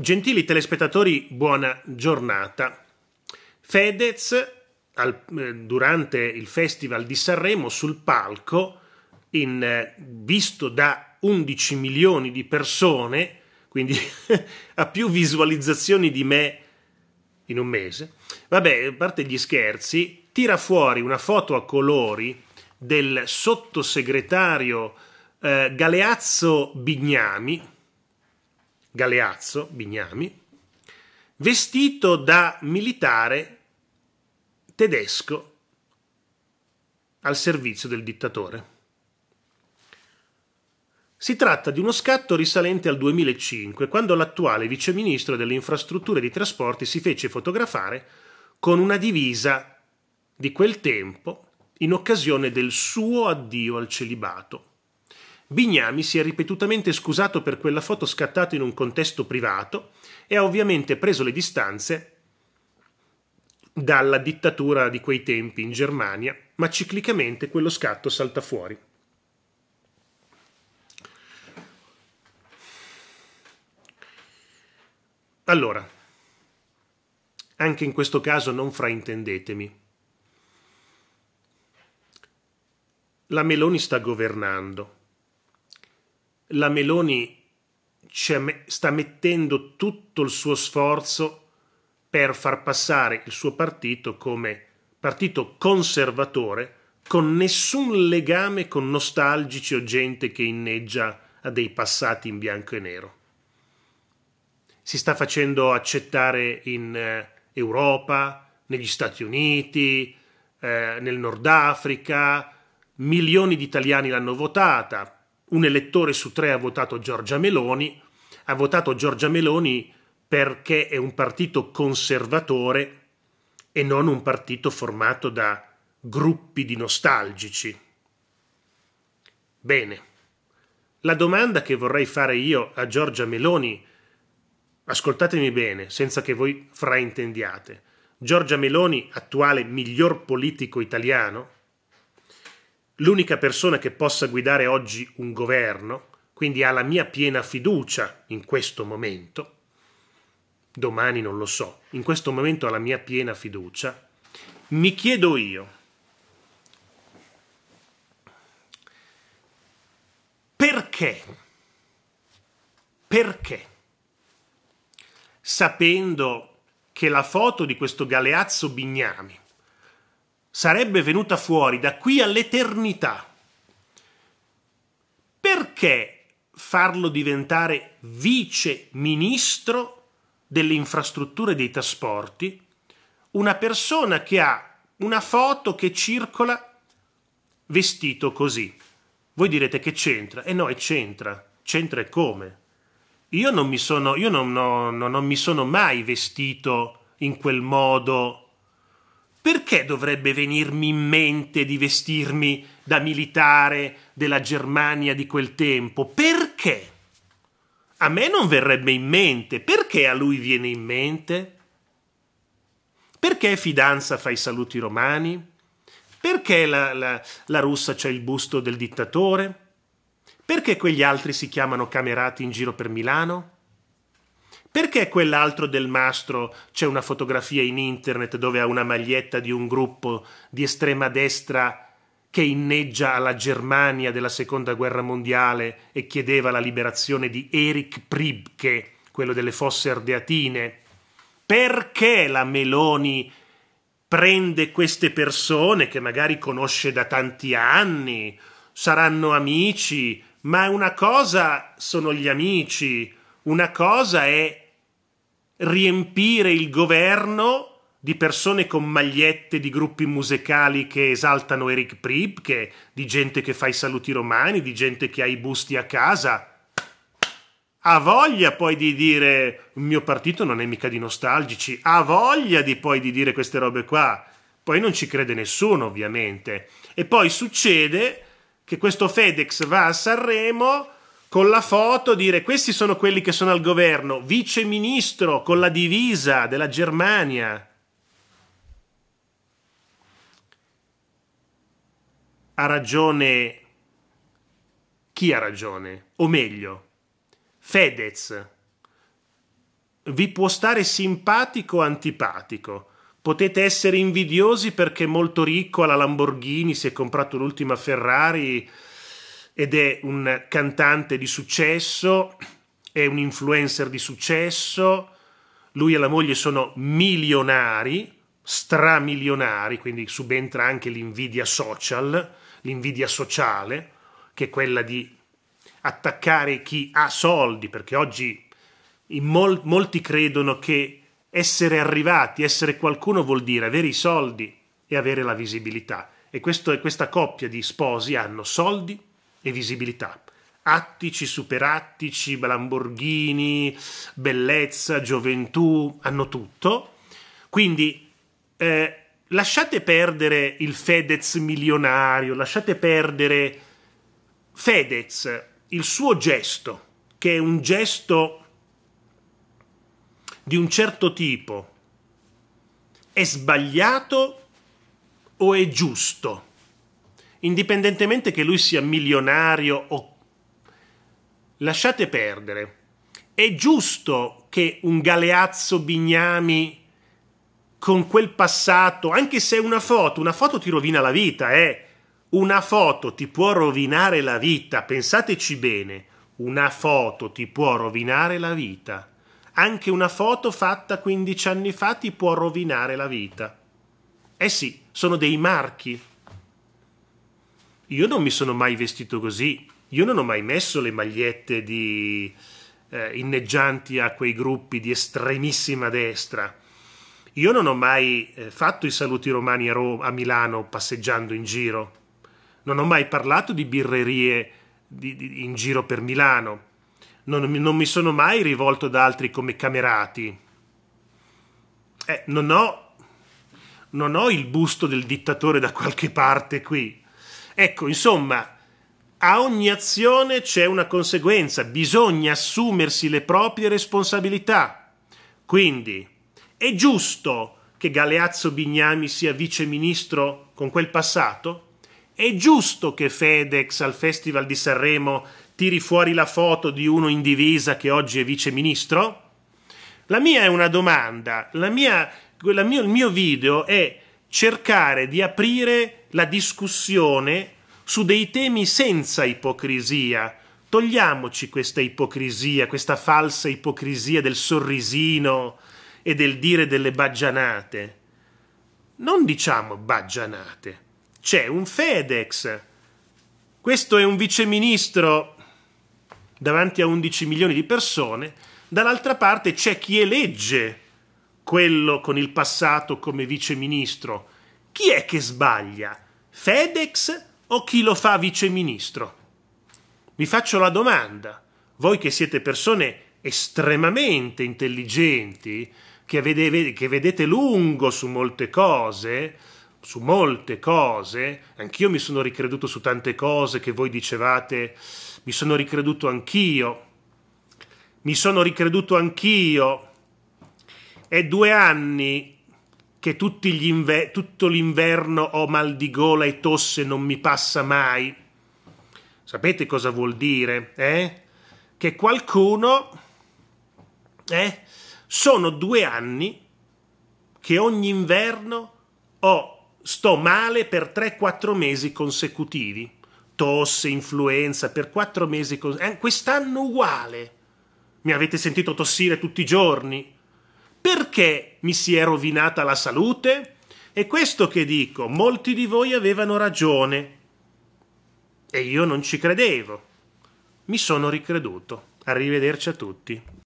Gentili telespettatori, buona giornata. Fedez, al, eh, durante il Festival di Sanremo, sul palco, in, eh, visto da 11 milioni di persone, quindi ha più visualizzazioni di me in un mese, vabbè, a parte gli scherzi, tira fuori una foto a colori del sottosegretario eh, Galeazzo Bignami, Galeazzo Bignami, vestito da militare tedesco al servizio del dittatore. Si tratta di uno scatto risalente al 2005, quando l'attuale viceministro delle infrastrutture e dei trasporti si fece fotografare con una divisa di quel tempo in occasione del suo addio al celibato. Bignami si è ripetutamente scusato per quella foto scattata in un contesto privato e ha ovviamente preso le distanze dalla dittatura di quei tempi in Germania, ma ciclicamente quello scatto salta fuori. Allora, anche in questo caso non fraintendetemi. La Meloni sta governando la Meloni sta mettendo tutto il suo sforzo per far passare il suo partito come partito conservatore con nessun legame con nostalgici o gente che inneggia a dei passati in bianco e nero. Si sta facendo accettare in eh, Europa, negli Stati Uniti, eh, nel Nord Africa, milioni di italiani l'hanno votata, un elettore su tre ha votato Giorgia Meloni, ha votato Giorgia Meloni perché è un partito conservatore e non un partito formato da gruppi di nostalgici. Bene, la domanda che vorrei fare io a Giorgia Meloni, ascoltatemi bene, senza che voi fraintendiate, Giorgia Meloni, attuale miglior politico italiano, l'unica persona che possa guidare oggi un governo, quindi ha la mia piena fiducia in questo momento, domani non lo so, in questo momento ha la mia piena fiducia, mi chiedo io, perché, perché, sapendo che la foto di questo galeazzo Bignami, sarebbe venuta fuori da qui all'eternità, perché farlo diventare vice ministro delle infrastrutture e dei trasporti una persona che ha una foto che circola vestito così? Voi direte che c'entra? E eh no, e c'entra. C'entra e come? Io non mi sono, non, non, non mi sono mai vestito in quel modo perché dovrebbe venirmi in mente di vestirmi da militare della Germania di quel tempo? Perché? A me non verrebbe in mente, perché a lui viene in mente? Perché fidanza fa i saluti romani? Perché la, la, la russa c'è il busto del dittatore? Perché quegli altri si chiamano camerati in giro per Milano? Perché quell'altro del mastro c'è una fotografia in internet dove ha una maglietta di un gruppo di estrema destra che inneggia alla Germania della seconda guerra mondiale e chiedeva la liberazione di Erich Pribke, quello delle fosse ardeatine? Perché la Meloni prende queste persone che magari conosce da tanti anni, saranno amici, ma una cosa sono gli amici, una cosa è riempire il governo di persone con magliette di gruppi musicali che esaltano Eric Pripke, di gente che fa i saluti romani, di gente che ha i busti a casa. Ha voglia poi di dire il mio partito non è mica di nostalgici, ha voglia di poi di dire queste robe qua. Poi non ci crede nessuno, ovviamente. E poi succede che questo Fedex va a Sanremo con la foto dire questi sono quelli che sono al governo, vice ministro con la divisa della Germania. Ha ragione chi ha ragione? O meglio, Fedez. Vi può stare simpatico o antipatico. Potete essere invidiosi perché è molto ricco, alla Lamborghini, si è comprato l'ultima Ferrari, ed è un cantante di successo, è un influencer di successo, lui e la moglie sono milionari, stramilionari, quindi subentra anche l'invidia social, l'invidia sociale, che è quella di attaccare chi ha soldi, perché oggi mol molti credono che essere arrivati, essere qualcuno vuol dire avere i soldi e avere la visibilità. E, questo, questa coppia di sposi hanno soldi e visibilità. Attici, superattici, Lamborghini, bellezza, gioventù, hanno tutto. Quindi eh, lasciate perdere il Fedez milionario, lasciate perdere Fedez, il suo gesto, che è un gesto di un certo tipo, è sbagliato o è giusto? indipendentemente che lui sia milionario o... Lasciate perdere. È giusto che un galeazzo Bignami con quel passato, anche se una foto, una foto ti rovina la vita, eh? Una foto ti può rovinare la vita, pensateci bene, una foto ti può rovinare la vita. Anche una foto fatta 15 anni fa ti può rovinare la vita. Eh sì, sono dei marchi, io non mi sono mai vestito così, io non ho mai messo le magliette di, eh, inneggianti a quei gruppi di estremissima destra. Io non ho mai eh, fatto i saluti romani a, Ro a, Milano passeggiando in giro, non ho mai parlato di birrerie di, di, in giro per Milano, non, non, mi sono mai rivolto ad altri come camerati. Eh, non, ho, non ho il busto del dittatore da qualche parte qui Ecco, insomma, a ogni azione c'è una conseguenza, bisogna assumersi le proprie responsabilità. Quindi, è giusto che Galeazzo Bignami sia viceministro con quel passato? È giusto che FedEx al Festival di Sanremo tiri fuori la foto di uno in divisa che oggi è viceministro? La mia è una domanda, la mia, la mio, il mio video è cercare di aprire la discussione su dei temi senza ipocrisia. Togliamoci questa ipocrisia, questa falsa ipocrisia del sorrisino e del dire delle baggianate. Non diciamo baggianate. C'è un FedEx. Questo è un viceministro davanti a 11 milioni di persone. Dall'altra parte c'è chi elegge quello con il passato come viceministro chi è che sbaglia? FedEx o chi lo fa viceministro? Vi faccio la domanda, voi che siete persone estremamente intelligenti, che, vede, che vedete lungo su molte cose, su molte cose, anch'io mi sono ricreduto su tante cose che voi dicevate, mi sono ricreduto anch'io, mi sono ricreduto anch'io, è due anni che inve- tutto l'inverno ho mal di gola e tosse non mi passa mai. Sapete cosa vuol dire? Eh? Che qualcuno... Eh? Sono due anni che ogni inverno ho, sto male per 3-4 mesi consecutivi. Tosse, influenza, per 4 mesi consecutivi. Eh, quest'anno uguale. Mi avete sentito tossire tutti i giorni? Perché mi si è rovinata la salute? È questo che dico, molti di voi avevano ragione e io non ci credevo. Mi sono ricreduto. Arrivederci a tutti.